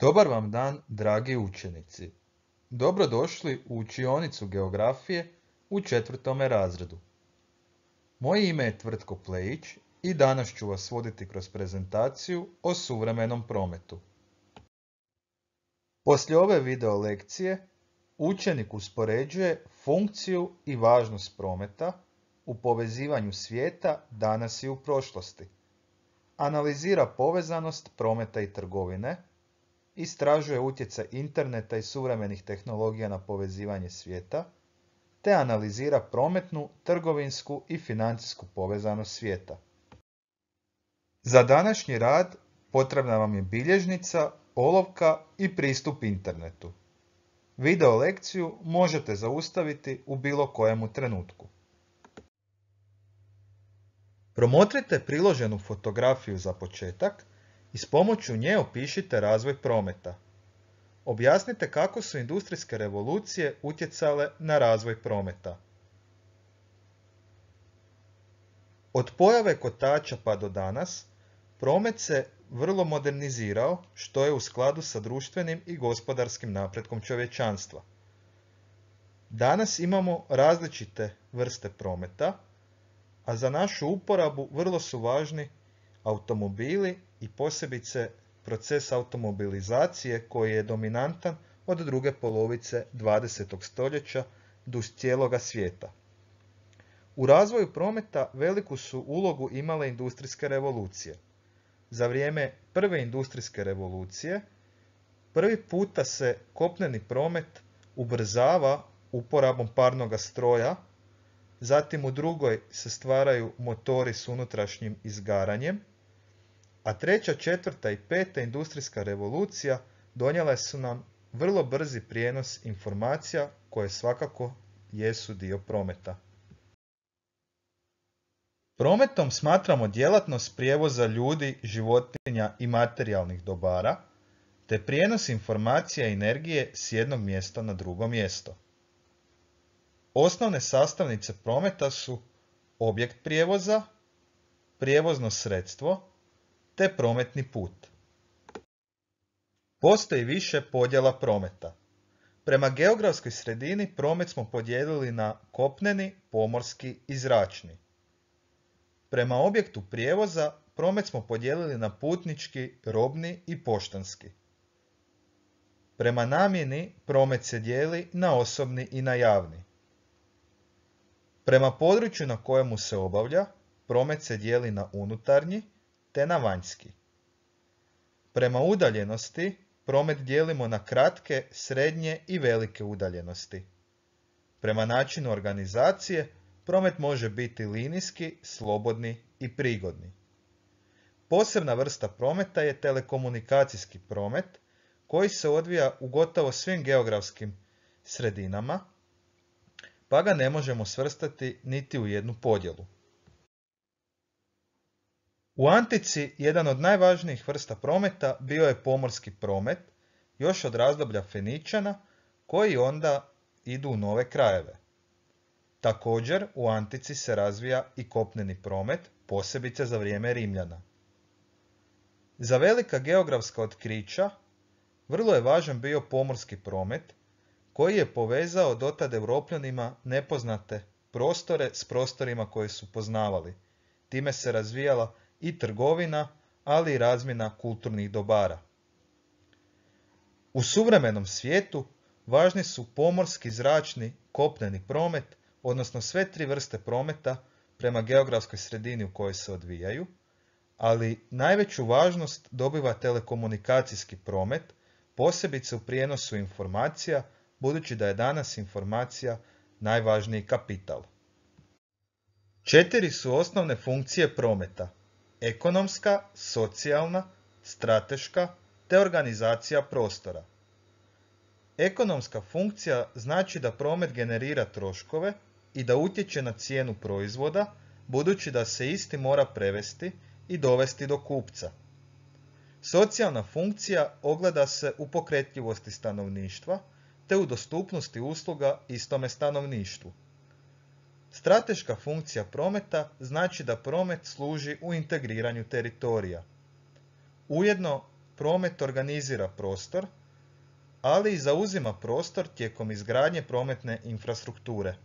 Dobar vam dan, dragi učenici. Dobrodošli u učionicu geografije u četvrtome razredu. Moje ime je Tvrtko Plejić i danas ću vas voditi kroz prezentaciju o suvremenom prometu. Poslije ove video lekcije učenik uspoređuje funkciju i važnost prometa u povezivanju svijeta danas i u prošlosti. Analizira povezanost prometa i trgovine, istražuje utjecaj interneta i suvremenih tehnologija na povezivanje svijeta, te analizira prometnu, trgovinsku i financijsku povezanost svijeta. Za današnji rad potrebna vam je bilježnica, olovka i pristup internetu. Video lekciju možete zaustaviti u bilo kojemu trenutku. Promotrite priloženu fotografiju za početak i s pomoću nje opišite razvoj prometa. Objasnite kako su industrijske revolucije utjecale na razvoj prometa. Od pojave kotača pa do danas, promet se vrlo modernizirao, što je u skladu sa društvenim i gospodarskim napretkom čovječanstva. Danas imamo različite vrste prometa, a za našu uporabu vrlo su važni automobili i posebice proces automobilizacije koji je dominantan od druge polovice 20. stoljeća duž cijeloga svijeta. U razvoju prometa veliku su ulogu imale industrijske revolucije. Za vrijeme prve industrijske revolucije prvi puta se kopneni promet ubrzava uporabom parnoga stroja, zatim u drugoj se stvaraju motori s unutrašnjim izgaranjem, a treća, četvrta i peta industrijska revolucija donijela su nam vrlo brzi prijenos informacija koje svakako jesu dio prometa. Prometom smatramo djelatnost prijevoza ljudi, životinja i materijalnih dobara, te prijenos informacija i energije s jednog mjesta na drugo mjesto. Osnovne sastavnice prometa su objekt prijevoza, prijevozno sredstvo, te prometni put. Postoji više podjela prometa. Prema geografskoj sredini promet smo podijelili na kopneni, pomorski i zračni. Prema objektu prijevoza promet smo podijelili na putnički, robni i poštanski. Prema namjeni promet se dijeli na osobni i na javni. Prema području na kojemu se obavlja, promet se dijeli na unutarnji, te na vanjski. Prema udaljenosti promet dijelimo na kratke, srednje i velike udaljenosti. Prema načinu organizacije promet može biti linijski, slobodni i prigodni. Posebna vrsta prometa je telekomunikacijski promet koji se odvija u gotovo svim geografskim sredinama, pa ga ne možemo svrstati niti u jednu podjelu. U Antici jedan od najvažnijih vrsta prometa bio je pomorski promet, još od razdoblja Feničana, koji onda idu u nove krajeve. Također, u Antici se razvija i kopneni promet, posebice za vrijeme Rimljana. Za velika geografska otkrića vrlo je važan bio pomorski promet, koji je povezao dotad europljanima nepoznate prostore s prostorima koje su poznavali. Time se razvijala i trgovina, ali i razmjena kulturnih dobara. U suvremenom svijetu važni su pomorski, zračni, kopneni promet, odnosno sve tri vrste prometa prema geografskoj sredini u kojoj se odvijaju, ali najveću važnost dobiva telekomunikacijski promet, posebice u prijenosu informacija, budući da je danas informacija najvažniji kapital. Četiri su osnovne funkcije prometa ekonomska, socijalna, strateška te organizacija prostora. Ekonomska funkcija znači da promet generira troškove i da utječe na cijenu proizvoda budući da se isti mora prevesti i dovesti do kupca. Socijalna funkcija ogleda se u pokretljivosti stanovništva te u dostupnosti usluga istome stanovništvu. Strateška funkcija prometa znači da promet služi u integriranju teritorija. Ujedno, promet organizira prostor, ali i zauzima prostor tijekom izgradnje prometne infrastrukture.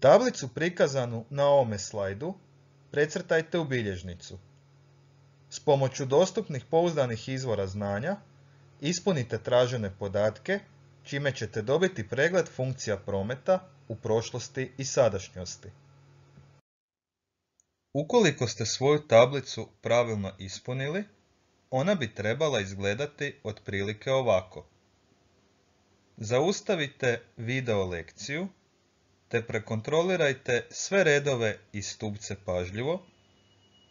Tablicu prikazanu na ovome slajdu precrtajte u bilježnicu. S pomoću dostupnih pouzdanih izvora znanja ispunite tražene podatke čime ćete dobiti pregled funkcija prometa u prošlosti i sadašnjosti. Ukoliko ste svoju tablicu pravilno ispunili, ona bi trebala izgledati otprilike ovako. Zaustavite video lekciju te prekontrolirajte sve redove i stupce pažljivo,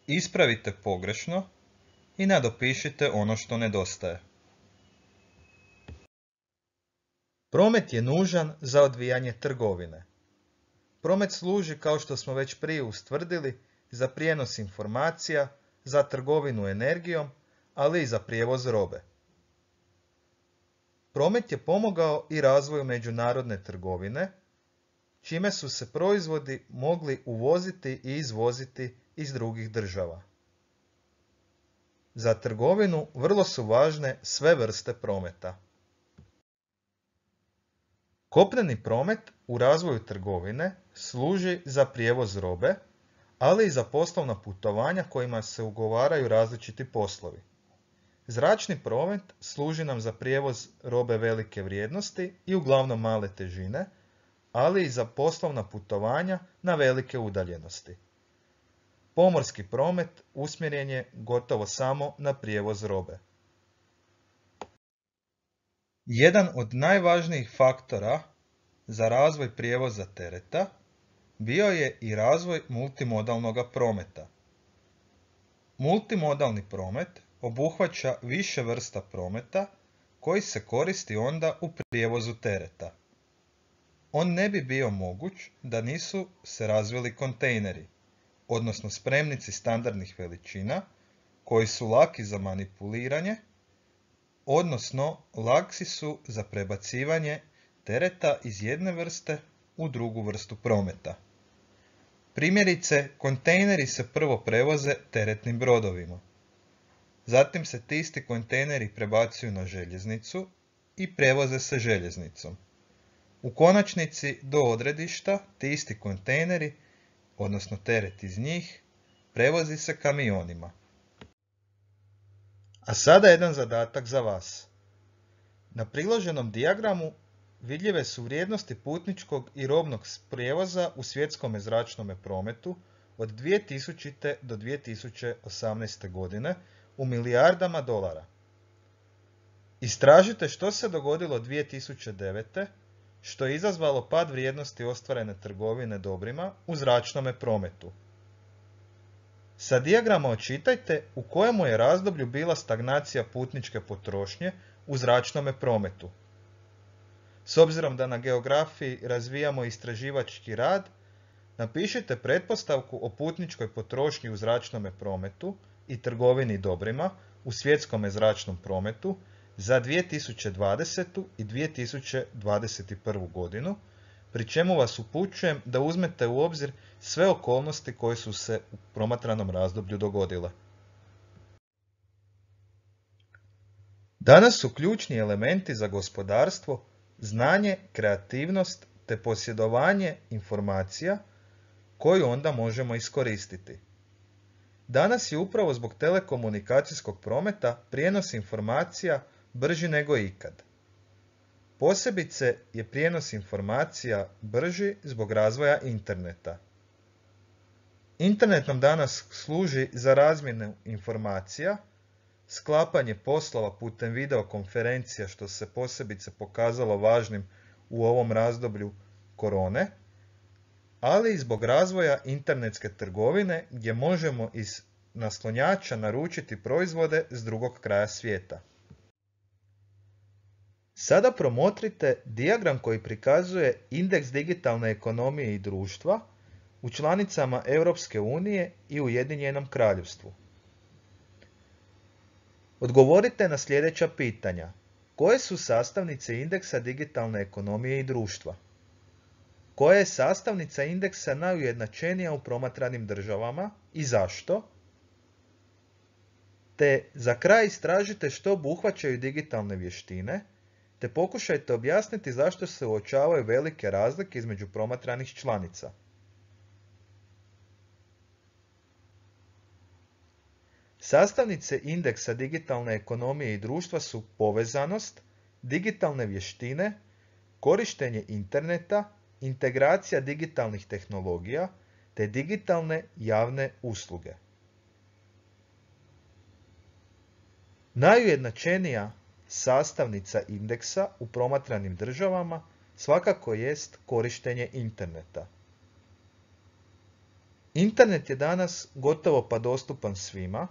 ispravite pogrešno i nadopišite ono što nedostaje. Promet je nužan za odvijanje trgovine. Promet služi, kao što smo već prije ustvrdili, za prijenos informacija, za trgovinu energijom, ali i za prijevoz robe. Promet je pomogao i razvoju međunarodne trgovine, čime su se proizvodi mogli uvoziti i izvoziti iz drugih država. Za trgovinu vrlo su važne sve vrste prometa. Kopneni promet u razvoju trgovine služi za prijevoz robe, ali i za poslovna putovanja kojima se ugovaraju različiti poslovi. Zračni promet služi nam za prijevoz robe velike vrijednosti i uglavnom male težine, ali i za poslovna putovanja na velike udaljenosti. Pomorski promet usmjeren je gotovo samo na prijevoz robe. Jedan od najvažnijih faktora za razvoj prijevoza tereta bio je i razvoj multimodalnog prometa. Multimodalni promet obuhvaća više vrsta prometa koji se koristi onda u prijevozu tereta. On ne bi bio moguć da nisu se razvili kontejneri, odnosno spremnici standardnih veličina koji su laki za manipuliranje odnosno lagsi su za prebacivanje tereta iz jedne vrste u drugu vrstu prometa. Primjerice, kontejneri se prvo prevoze teretnim brodovima. Zatim se ti isti kontejneri prebacuju na željeznicu i prevoze se željeznicom. U konačnici do odredišta tisti isti kontejneri, odnosno teret iz njih, prevozi se kamionima a sada jedan zadatak za vas. Na priloženom dijagramu vidljive su vrijednosti putničkog i robnog prijevoza u svjetskom zračnom prometu od 2000. do 2018. godine u milijardama dolara. Istražite što se dogodilo 2009. što je izazvalo pad vrijednosti ostvarene trgovine dobrima u zračnom prometu. Sa dijagrama očitajte u kojemu je razdoblju bila stagnacija putničke potrošnje u zračnom prometu. S obzirom da na geografiji razvijamo istraživački rad, napišite pretpostavku o putničkoj potrošnji u zračnom prometu i trgovini dobrima u svjetskom zračnom prometu za 2020. i 2021. godinu pri čemu vas upućujem da uzmete u obzir sve okolnosti koje su se u promatranom razdoblju dogodile. Danas su ključni elementi za gospodarstvo znanje, kreativnost te posjedovanje informacija koju onda možemo iskoristiti. Danas je upravo zbog telekomunikacijskog prometa prijenos informacija brži nego ikad. Posebice je prijenos informacija brži zbog razvoja interneta. Internet nam danas služi za razmjenu informacija, sklapanje poslova putem videokonferencija što se posebice pokazalo važnim u ovom razdoblju korone, ali i zbog razvoja internetske trgovine gdje možemo iz naslonjača naručiti proizvode s drugog kraja svijeta. Sada promotrite dijagram koji prikazuje indeks digitalne ekonomije i društva u članicama Europske unije i Ujedinjenom kraljevstvu. Odgovorite na sljedeća pitanja. Koje su sastavnice indeksa digitalne ekonomije i društva? Koja je sastavnica indeksa najujednačenija u promatranim državama i zašto? Te za kraj istražite što obuhvaćaju digitalne vještine, te pokušajte objasniti zašto se uočavaju velike razlike između promatranih članica. Sastavnice indeksa digitalne ekonomije i društva su povezanost, digitalne vještine, korištenje interneta, integracija digitalnih tehnologija te digitalne javne usluge. Najujednačenija sastavnica indeksa u promatranim državama svakako jest korištenje interneta. Internet je danas gotovo pa dostupan svima,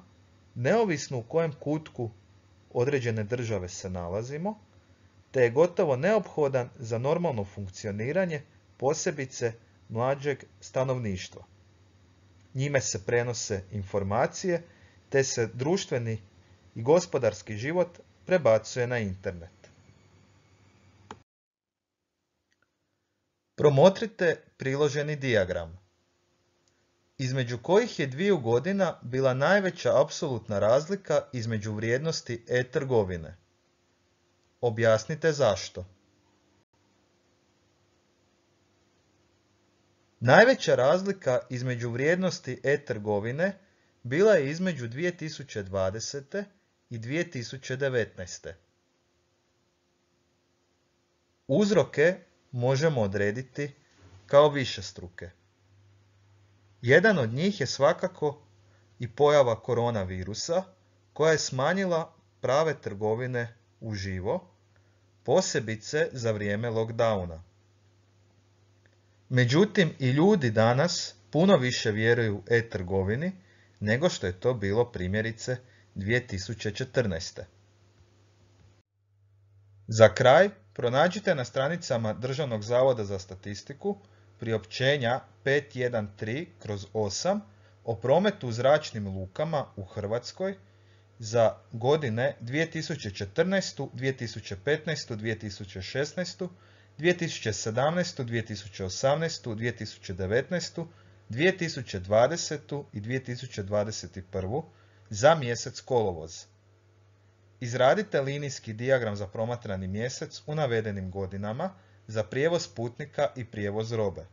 neovisno u kojem kutku određene države se nalazimo, te je gotovo neophodan za normalno funkcioniranje posebice mlađeg stanovništva. Njime se prenose informacije, te se društveni i gospodarski život prebacuje na internet. Promotrite priloženi diagram. Između kojih je dviju godina bila najveća apsolutna razlika između vrijednosti e-trgovine. Objasnite zašto. Najveća razlika između vrijednosti e-trgovine bila je između 2020 i 2019. Uzroke možemo odrediti kao više struke. Jedan od njih je svakako i pojava koronavirusa koja je smanjila prave trgovine u živo, posebice za vrijeme lockdowna. Međutim, i ljudi danas puno više vjeruju e-trgovini nego što je to bilo primjerice 2014. Za kraj, pronađite na stranicama Državnog zavoda za statistiku priopćenja 513 kroz 8 o prometu u zračnim lukama u Hrvatskoj za godine 2014., 2015., 2016., 2017., 2018., 2019., 2020. i 2021 za mjesec kolovoz. Izradite linijski dijagram za promatrani mjesec u navedenim godinama za prijevoz putnika i prijevoz robe.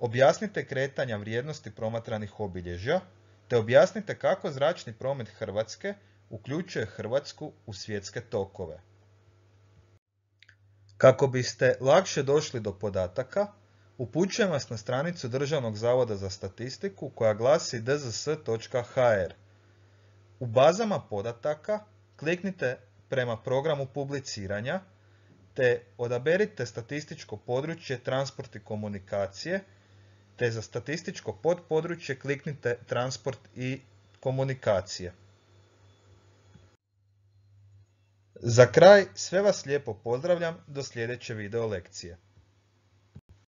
Objasnite kretanja vrijednosti promatranih obilježja, te objasnite kako zračni promet Hrvatske uključuje Hrvatsku u svjetske tokove. Kako biste lakše došli do podataka, upućujem vas na stranicu Državnog zavoda za statistiku koja glasi dzs.hr u bazama podataka kliknite prema programu publiciranja te odaberite statističko područje transport i komunikacije te za statističko podpodručje kliknite transport i komunikacije. Za kraj sve vas lijepo pozdravljam do sljedeće video lekcije.